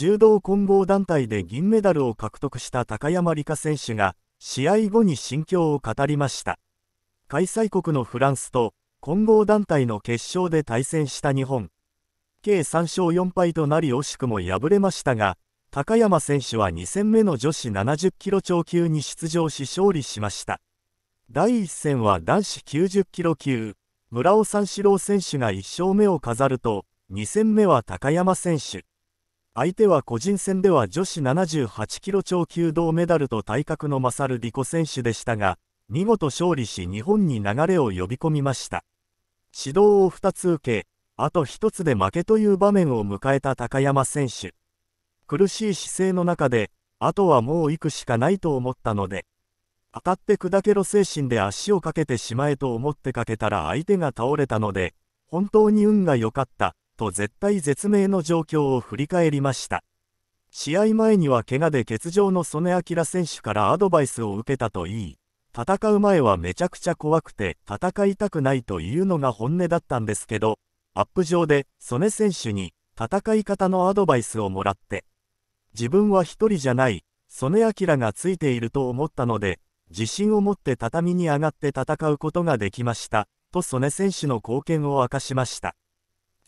柔道混合団体で銀メダルを獲得した高山梨花選手が試合後に心境を語りました開催国のフランスと混合団体の決勝で対戦した日本計3勝4敗となり惜しくも敗れましたが高山選手は2戦目の女子70キロ超級に出場し勝利しました第1戦は男子90キロ級村尾三四郎選手が1勝目を飾ると2戦目は高山選手相手は個人戦では女子78キロ超級銅メダルと体格の勝るリコ選手でしたが、見事勝利し日本に流れを呼び込みました。指導を2つ受け、あと1つで負けという場面を迎えた高山選手。苦しい姿勢の中で、あとはもう行くしかないと思ったので、当たって砕けろ精神で足をかけてしまえと思ってかけたら相手が倒れたので、本当に運が良かった。と絶体絶命の状況を振り返りました試合前には怪我で欠場の曽根明選手からアドバイスを受けたといい戦う前はめちゃくちゃ怖くて戦いたくないというのが本音だったんですけどアップ上で曽根選手に戦い方のアドバイスをもらって自分は一人じゃない曽根明がついていると思ったので自信を持って畳に上がって戦うことができましたと曽根選手の貢献を明かしました。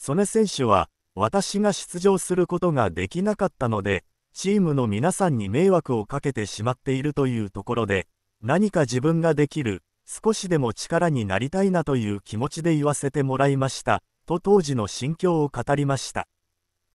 曽根選手は、私が出場することができなかったので、チームの皆さんに迷惑をかけてしまっているというところで、何か自分ができる、少しでも力になりたいなという気持ちで言わせてもらいました、と当時の心境を語りました。